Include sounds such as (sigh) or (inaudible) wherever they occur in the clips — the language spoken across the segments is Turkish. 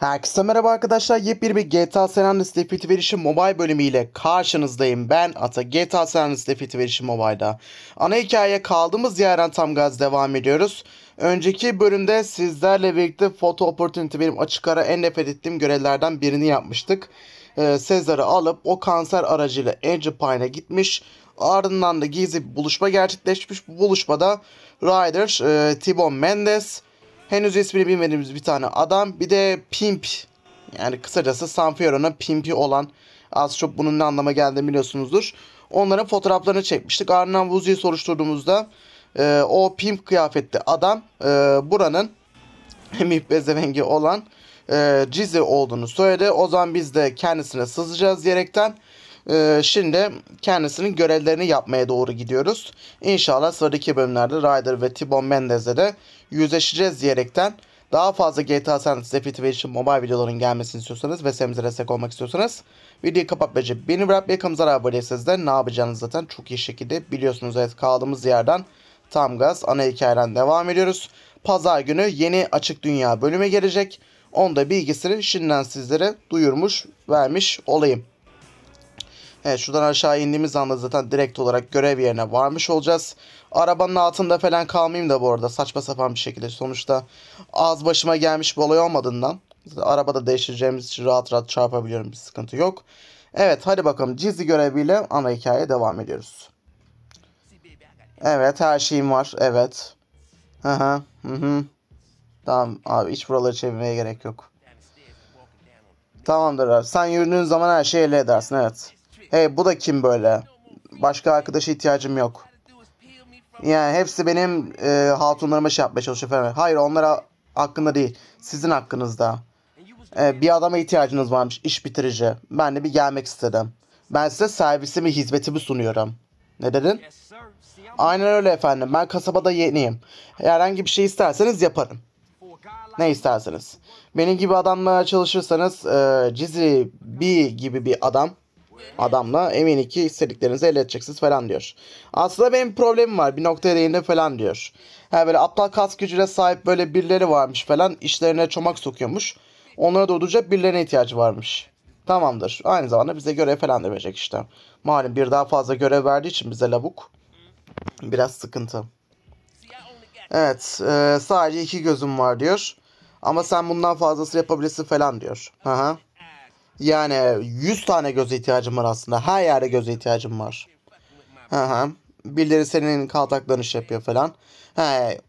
Herkese merhaba arkadaşlar. Yepyeni bir GTA San Andreas Defeat Verişim Mobile bölümüyle karşınızdayım. Ben Ata GTA San Andreas Defeat Verişim Mobile'da. Ana hikayeye kaldığımız yerden tam gaz devam ediyoruz. Önceki bölümde sizlerle birlikte Photo Opportunity benim açık ara en nefret ettiğim görevlerden birini yapmıştık. Ee, Sezar'ı alıp o kanser aracıyla Angepine'e gitmiş. Ardından da gizli bir buluşma gerçekleşmiş. Bu buluşmada Ryder, e, Tibon Mendes, henüz ismini bilmediğimiz bir tane adam. Bir de Pimp. Yani kısacası Sanfiero'nun Pimp'i olan az çok bunun ne anlama geldiğini biliyorsunuzdur. Onların fotoğraflarını çekmiştik. Ardından Vuzi'yi soruşturduğumuzda e, o Pimp kıyafetli adam e, buranın (laughs) Mip Bezevengi olan e, Cizi olduğunu söyledi. O zaman biz de kendisine sızacağız diyerekten e, şimdi kendisinin görevlerini yapmaya doğru gidiyoruz. İnşallah sıradaki bölümlerde Ryder ve Tibon Mendez'e de yüzleşeceğiz diyerekten daha fazla GTA San Andreas Definitive mobile videoların gelmesini istiyorsanız ve serimize destek olmak istiyorsanız videoyu kapat bence beni bırak bir kanalımıza abone de ne yapacağınızı zaten çok iyi şekilde biliyorsunuz. Evet kaldığımız yerden tam gaz ana hikayeden devam ediyoruz. Pazar günü yeni açık dünya bölüme gelecek. Onda bilgisini şimdiden sizlere duyurmuş vermiş olayım. Evet şuradan aşağı indiğimiz anda zaten direkt olarak görev yerine varmış olacağız. Arabanın altında falan kalmayayım da bu arada saçma sapan bir şekilde. Sonuçta az başıma gelmiş bir olay olmadığından arabada değiştireceğimiz için rahat rahat çarpabiliyorum bir sıkıntı yok. Evet hadi bakalım Cizi göreviyle ana hikayeye devam ediyoruz. Evet her şeyim var evet. Hı hı hı Tamam abi hiç buraları çevirmeye gerek yok. Tamamdır abi sen yürüdüğün zaman her şeyi elde edersin evet. Hey bu da kim böyle? Başka arkadaşa ihtiyacım yok. Yani hepsi benim e, hatunlarıma şey yapmaya çalışıyor falan. Hayır onlara hakkında değil. Sizin hakkınızda. E, bir adama ihtiyacınız varmış. iş bitirici. Ben de bir gelmek istedim. Ben size servisimi, hizmetimi sunuyorum. Ne dedin? Aynen öyle efendim. Ben kasabada yeniyim. Herhangi bir şey isterseniz yaparım. Ne isterseniz. Benim gibi adamla çalışırsanız e, Cizi B gibi bir adam adamla eminim ki istediklerinizi elde edeceksiniz falan diyor. Aslında benim problemim var bir noktaya değindi falan diyor. Ha böyle aptal kas gücüne sahip böyle birileri varmış falan işlerine çomak sokuyormuş. Onlara durduracak birilerine ihtiyacı varmış. Tamamdır. Aynı zamanda bize görev falan da verecek işte. Malum bir daha fazla görev verdiği için bize labuk. Biraz sıkıntı. Evet. E, sadece iki gözüm var diyor. Ama sen bundan fazlası yapabilirsin falan diyor. Hı hı. Yani 100 tane göze ihtiyacım var aslında. Her yerde göze ihtiyacım var. Hı hı. Birileri senin kaltaklarını iş şey yapıyor falan. He.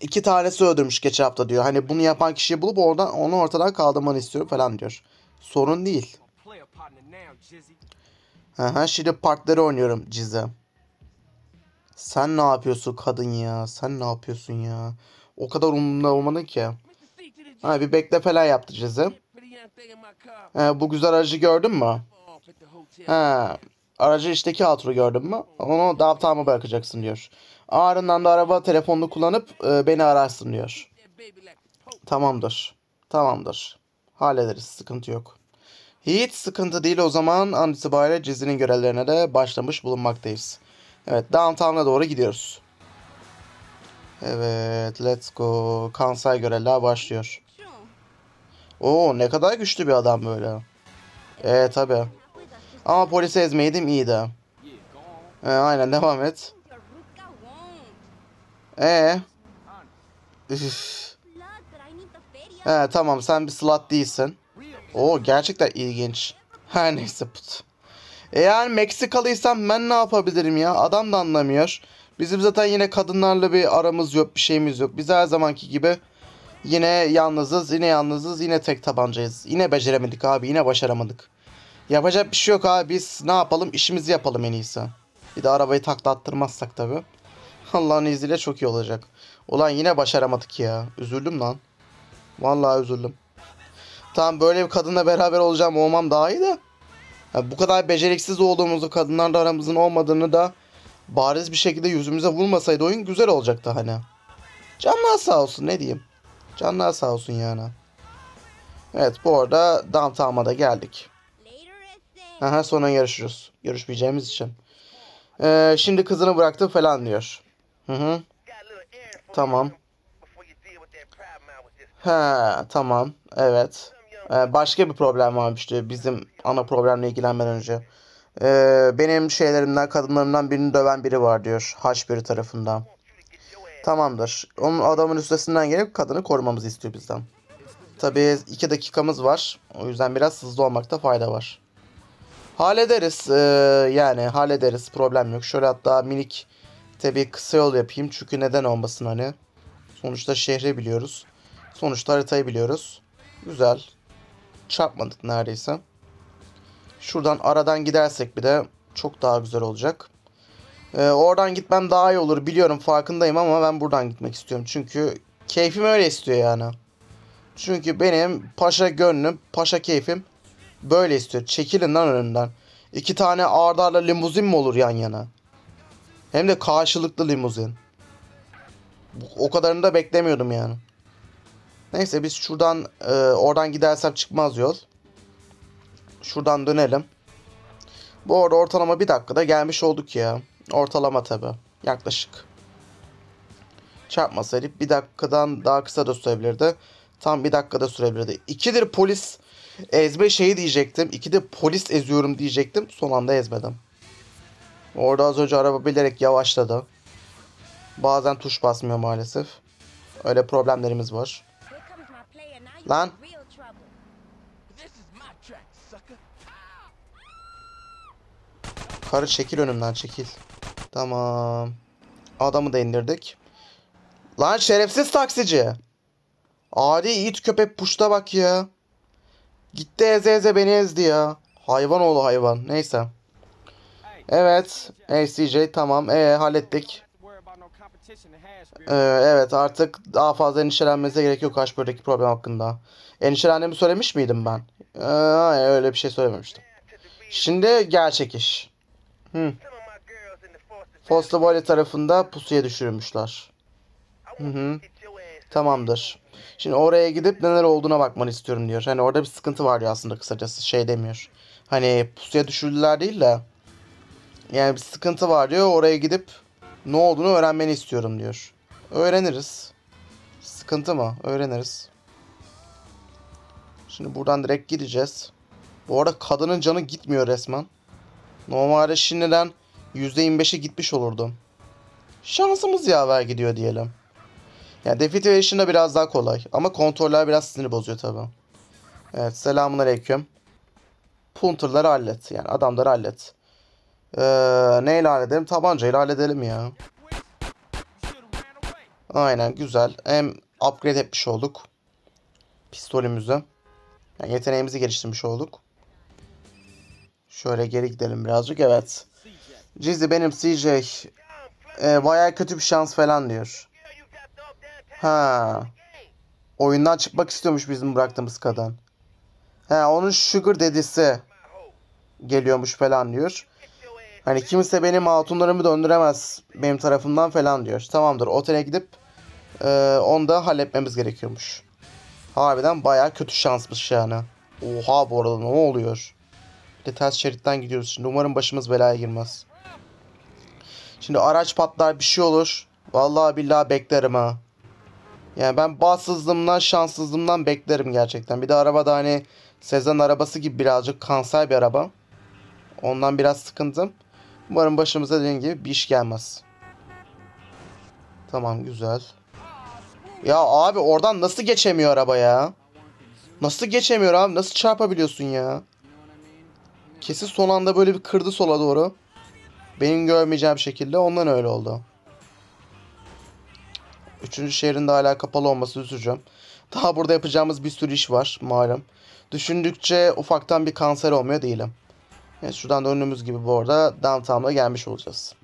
İki tanesi öldürmüş geçen hafta diyor. Hani bunu yapan kişiyi bulup oradan onu ortadan kaldırmanı istiyorum falan diyor. Sorun değil. Hı hı. Şimdi partları oynuyorum Cize. Sen ne yapıyorsun kadın ya? Sen ne yapıyorsun ya? O kadar umurumda olmadı ki. Ha bir bekle falan yaptı Cize. He, bu güzel aracı gördün mü? He, aracı işteki hatırı gördün mü? Onu dağıtağıma bırakacaksın diyor. Ağrından da araba telefonunu kullanıp e, beni ararsın diyor. Tamamdır. Tamamdır. Hallederiz. Sıkıntı yok. Hiç sıkıntı değil o zaman an itibariyle Cizi'nin görevlerine de başlamış bulunmaktayız. Evet downtown'a doğru gidiyoruz. Evet let's go. Kansai görevler başlıyor. Oo ne kadar güçlü bir adam böyle. Ee tabi. Ama polisi ezmeydim iyiydi. Ee, aynen devam et. Ee. Ee, tamam sen bir slut değilsin. Oo gerçekten ilginç. Her neyse put. Eğer Meksikalıysam ben ne yapabilirim ya? Adam da anlamıyor. Bizim zaten yine kadınlarla bir aramız yok, bir şeyimiz yok. Biz her zamanki gibi Yine yalnızız, yine yalnızız, yine tek tabancayız. Yine beceremedik abi, yine başaramadık. Yapacak bir şey yok abi. Biz ne yapalım? İşimizi yapalım en iyisi. Bir de arabayı takla attırmazsak tabi. Allah'ın izniyle çok iyi olacak. Ulan yine başaramadık ya. Üzüldüm lan. Vallahi üzüldüm. Tamam böyle bir kadınla beraber olacağım olmam daha iyi de. Yani bu kadar beceriksiz olduğumuzu kadınlarla aramızın olmadığını da bariz bir şekilde yüzümüze vurmasaydı oyun güzel olacaktı hani. Canlar sağ olsun ne diyeyim. Canlar sağ olsun yani. Evet bu arada downtown'a da geldik. Aha, sonra yarışırız. Görüşmeyeceğimiz için. Ee, şimdi kızını bıraktı falan diyor. Hı hı. Tamam. Ha tamam. Evet. Ee, başka bir problem varmış diyor. Bizim ana problemle ilgilenmeden önce. Ee, benim şeylerimden, kadınlarımdan birini döven biri var diyor. Haç biri tarafından. Tamamdır. Onun adamın üstesinden gelip kadını korumamızı istiyor bizden. Tabii iki dakikamız var. O yüzden biraz hızlı olmakta fayda var. Hallederiz. Ee, yani hallederiz. Problem yok. Şöyle hatta minik tabii kısa yol yapayım. Çünkü neden olmasın hani. Sonuçta şehri biliyoruz. Sonuçta haritayı biliyoruz. Güzel. Çarpmadık neredeyse. Şuradan aradan gidersek bir de çok daha güzel olacak. E, oradan gitmem daha iyi olur biliyorum farkındayım ama ben buradan gitmek istiyorum. Çünkü keyfim öyle istiyor yani. Çünkü benim paşa gönlüm, paşa keyfim böyle istiyor. Çekilin lan önümden. İki tane ardarla limuzin mi olur yan yana? Hem de karşılıklı limuzin. O kadarını da beklemiyordum yani. Neyse biz şuradan e, oradan gidersem çıkmaz yol. Şuradan dönelim. Bu arada ortalama bir dakikada gelmiş olduk ya. Ortalama tabi. Yaklaşık. Çarpma Çarpmasaydı bir dakikadan daha kısa da sürebilirdi. Tam bir dakikada sürebilirdi. İkidir polis ezme şeyi diyecektim. İkidir polis eziyorum diyecektim. Son anda ezmedim. Orada az önce araba bilerek yavaşladı. Bazen tuş basmıyor maalesef. Öyle problemlerimiz var. Lan. Karı çekil önümden çekil. Tamam. Adamı da indirdik. Lan şerefsiz taksici. Adi it köpek puşta bak ya. Gitti eze eze beni ezdi ya. Hayvan oğlu hayvan. Neyse. Evet. ACJ tamam. Ee hallettik. Ee, evet artık daha fazla endişelenmenize gerek yok kaç problem hakkında. Endişelendiğimi söylemiş miydim ben? Ee, öyle bir şey söylememiştim. Şimdi gerçek iş. Hmm. Foslavole tarafında pusuya düşürmüşler. Hı hı. Tamamdır. Şimdi oraya gidip neler olduğuna bakmanı istiyorum diyor. Hani orada bir sıkıntı var diyor aslında kısacası. Şey demiyor. Hani pusuya düşürdüler değil de. Yani bir sıkıntı var diyor. Oraya gidip ne olduğunu öğrenmeni istiyorum diyor. Öğreniriz. Sıkıntı mı? Öğreniriz. Şimdi buradan direkt gideceğiz. Bu arada kadının canı gitmiyor resmen. Normalde şimdiden %25'e gitmiş olurdu. Şansımız yaver gidiyor diyelim. Yani Defeatation biraz daha kolay. Ama kontroller biraz sinir bozuyor tabi. Evet selamun aleyküm. Punter'ları hallet. Yani adamları hallet. Ee, neyle halledelim? Tabancayla halledelim ya. Aynen güzel. Hem upgrade etmiş olduk. Pistolümüzü. Yani yeteneğimizi geliştirmiş olduk. Şöyle geri gidelim birazcık. Evet. Rizzi benim CJ. E, bayağı kötü bir şans falan diyor. Ha. Oyundan çıkmak istiyormuş bizim bıraktığımız kadın. Ha onun sugar dedisi geliyormuş falan diyor. Hani kimse benim hatunlarımı döndüremez benim tarafımdan falan diyor. Tamamdır otele gidip e, onu da halletmemiz gerekiyormuş. Harbiden bayağı kötü şansmış yani. Oha bu arada ne oluyor? Bir de ters şeritten gidiyoruz şimdi. Umarım başımız belaya girmez. Şimdi araç patlar bir şey olur. Vallahi billahi beklerim ha. Yani ben bahtsızlığımdan şanssızlığımdan beklerim gerçekten. Bir de araba da hani Sezen arabası gibi birazcık kanser bir araba. Ondan biraz sıkıntım. Umarım başımıza dediğim gibi bir iş gelmez. Tamam güzel. Ya abi oradan nasıl geçemiyor araba ya? Nasıl geçemiyor abi? Nasıl çarpabiliyorsun ya? Kesin son anda böyle bir kırdı sola doğru. Benim görmeyeceğim şekilde ondan öyle oldu. Üçüncü şehrin de hala kapalı olması üzücü. Daha burada yapacağımız bir sürü iş var malum. Düşündükçe ufaktan bir kanser olmuyor değilim. Evet, şuradan döndüğümüz gibi bu arada downtown'a gelmiş olacağız.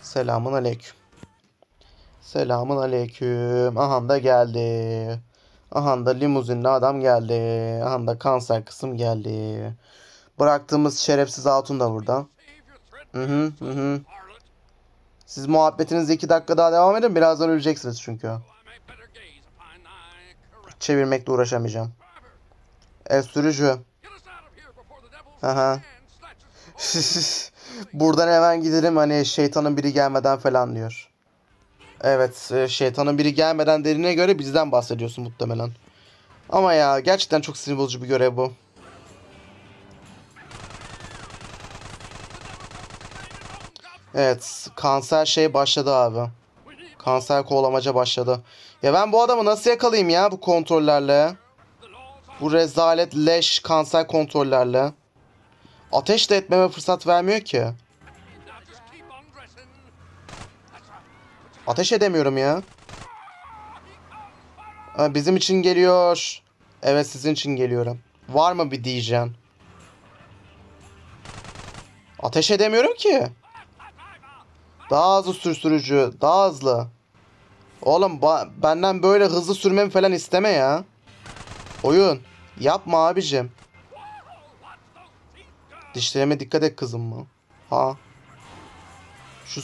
Selamun aleyküm. Selamun aleyküm. Aha da geldi. Aha da limuzinli adam geldi. Aha da kanser kısım geldi. Bıraktığımız şerefsiz altın da burada. Hı hı hı hı. Siz muhabbetiniz iki dakika daha devam edin. Birazdan öleceksiniz çünkü. Çevirmekle uğraşamayacağım. El sürücü. Aha. (laughs) Buradan hemen gidelim hani şeytanın biri gelmeden falan diyor. Evet e, şeytanın biri gelmeden derine göre bizden bahsediyorsun muhtemelen. Ama ya gerçekten çok sinir bozucu bir görev bu. Evet. Kanser şey başladı abi. Kanser kovalamaca başladı. Ya ben bu adamı nasıl yakalayayım ya bu kontrollerle? Bu rezalet leş kanser kontrollerle. Ateş de etmeme fırsat vermiyor ki. Ateş edemiyorum ya. bizim için geliyor. Evet sizin için geliyorum. Var mı bir diyeceğim. Ateş edemiyorum ki. Daha hızlı sür sürücü. Daha hızlı. Oğlum benden böyle hızlı sürmemi falan isteme ya. Oyun. Yapma abicim. Dişlerime dikkat et kızım mı? Ha. Şu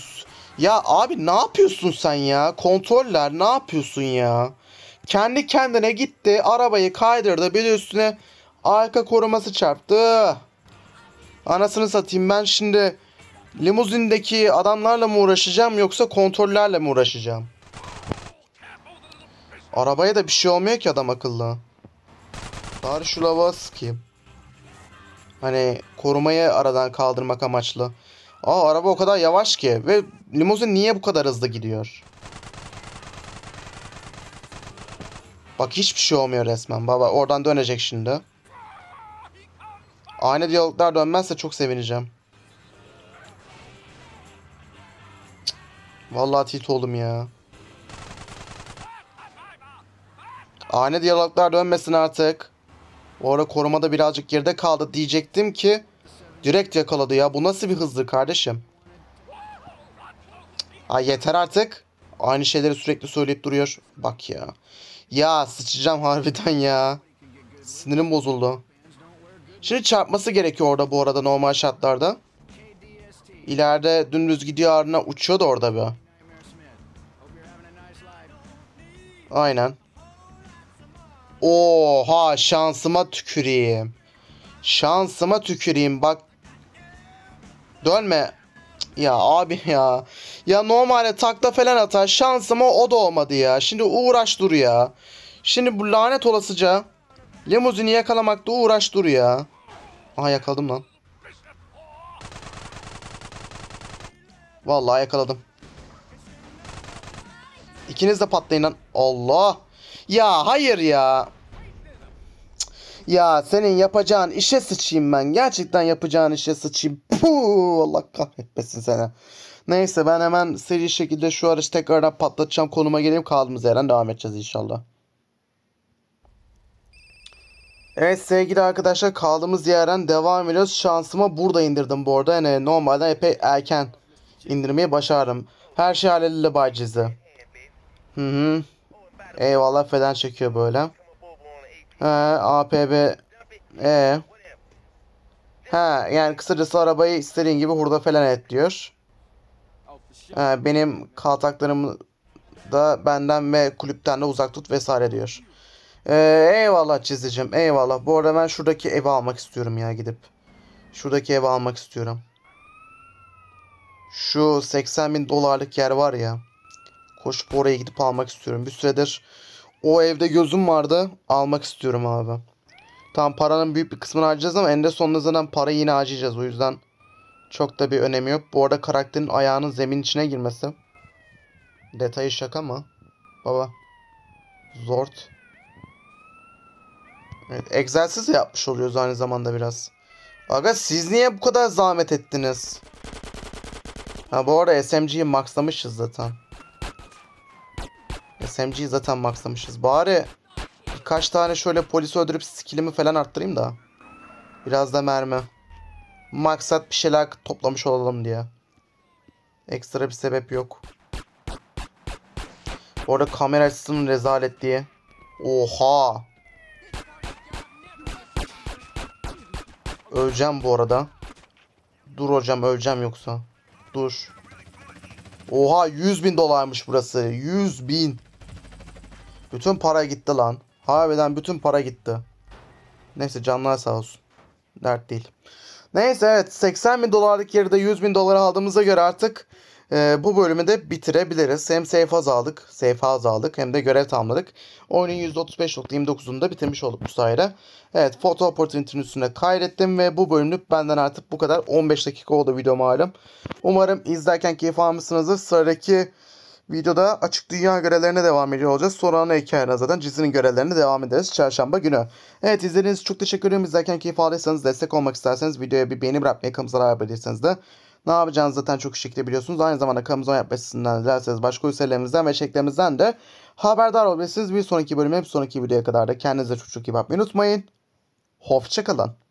ya abi ne yapıyorsun sen ya? Kontroller ne yapıyorsun ya? Kendi kendine gitti, arabayı kaydırdı, bir de üstüne arka koruması çarptı. Anasını satayım ben şimdi Limuzindeki adamlarla mı uğraşacağım yoksa kontrollerle mi uğraşacağım? Arabaya da bir şey olmuyor ki adam akıllı. Bari şu lava sıkayım. Hani korumayı aradan kaldırmak amaçlı. Aa araba o kadar yavaş ki. Ve limuzin niye bu kadar hızlı gidiyor? Bak hiçbir şey olmuyor resmen baba. Oradan dönecek şimdi. Aynı diyaloglar dönmezse çok sevineceğim. Vallahi tilt oldum ya. Ani diyaloglar dönmesin artık. Bu ara korumada birazcık geride kaldı diyecektim ki direkt yakaladı ya. Bu nasıl bir hızdır kardeşim? Ay yeter artık. Aynı şeyleri sürekli söyleyip duruyor. Bak ya. Ya sıçacağım harbiden ya. Sinirim bozuldu. Şimdi çarpması gerekiyor orada bu arada normal şartlarda. İleride dümdüz gidiyor ardına uçuyordu orada bir. Aynen. Oha şansıma tüküreyim. Şansıma tüküreyim bak. Dönme. Ya abi ya. Ya normalde takla falan atar. Şansıma o da olmadı ya. Şimdi uğraş dur ya. Şimdi bu lanet olasıca limuzini yakalamakta uğraş dur ya. Aha yakaladım lan. Vallahi yakaladım. İkiniz de patlayın lan. Allah. Ya hayır ya. Ya senin yapacağın işe sıçayım ben. Gerçekten yapacağın işe sıçayım. Puh, Allah kahretmesin sana. Neyse ben hemen seri şekilde şu araç tekrardan patlatacağım. Konuma geleyim kaldığımız yerden devam edeceğiz inşallah. Evet sevgili arkadaşlar kaldığımız yerden devam ediyoruz. Şansıma burada indirdim bu arada. Yani normalden epey erken indirmeyi başardım. Her şey haliyle bacizdi. Hı hı. Eyvallah feden çekiyor böyle. He, APB. E. Ha yani kısacası arabayı istediğin gibi hurda falan et diyor. He, benim kaltaklarımı da benden ve kulüpten de uzak tut vesaire diyor. Ee, eyvallah çizicim eyvallah. Bu arada ben şuradaki evi almak istiyorum ya gidip. Şuradaki evi almak istiyorum. Şu 80 bin dolarlık yer var ya. Koşup oraya gidip almak istiyorum. Bir süredir o evde gözüm vardı. Almak istiyorum abi. Tamam paranın büyük bir kısmını harcayacağız ama eninde sonunda zaten parayı yine harcayacağız. O yüzden çok da bir önemi yok. Bu arada karakterin ayağının zemin içine girmesi. Detayı şaka mı? Baba. Zort. Evet, egzersiz yapmış oluyoruz aynı zamanda biraz. Aga siz niye bu kadar zahmet ettiniz? Ha bu arada SMG'yi maxlamışız zaten. SMG'yi zaten maxlamışız. Bari birkaç tane şöyle polisi öldürüp skillimi falan arttırayım da. Biraz da mermi. Maksat bir şeyler toplamış olalım diye. Ekstra bir sebep yok. Bu arada kamera açısının rezalet diye. Oha. Öleceğim bu arada. Dur hocam öleceğim yoksa. Dur. Oha 100 bin dolarmış burası. 100 bin. Bütün para gitti lan. Harbiden bütün para gitti. Neyse canlar sağ olsun. Dert değil. Neyse evet 80 bin dolarlık yerde 100 bin dolara aldığımıza göre artık e, bu bölümü de bitirebiliriz. Hem safe azaldık, aldık, azaldık hem de görev tamamladık. Oyunun %35.29'unu da bitirmiş olduk bu sayede. Evet foto Opportunity'nin üstüne kaydettim ve bu bölümlük benden artık bu kadar. 15 dakika oldu video malum. Umarım izlerken keyif almışsınızdır. Sıradaki Videoda açık dünya görevlerine devam ediyor olacağız. Sonra ana hikayene zaten cizinin görevlerine devam ederiz çarşamba günü. Evet izlediğiniz çok teşekkür ederim. İzlerken keyif aldıysanız destek olmak isterseniz videoya bir beğeni bırakmayı kanalımıza yapabilirsiniz de. Ne yapacağınız zaten çok şekilde biliyorsunuz. Aynı zamanda kanalımıza yapmasından dilerseniz başka üyelerimizden ve şekillerimizden de haberdar olabilirsiniz. Bir sonraki bölüme bir sonraki videoya kadar da kendinize çok çok iyi bakmayı unutmayın. Hoşçakalın.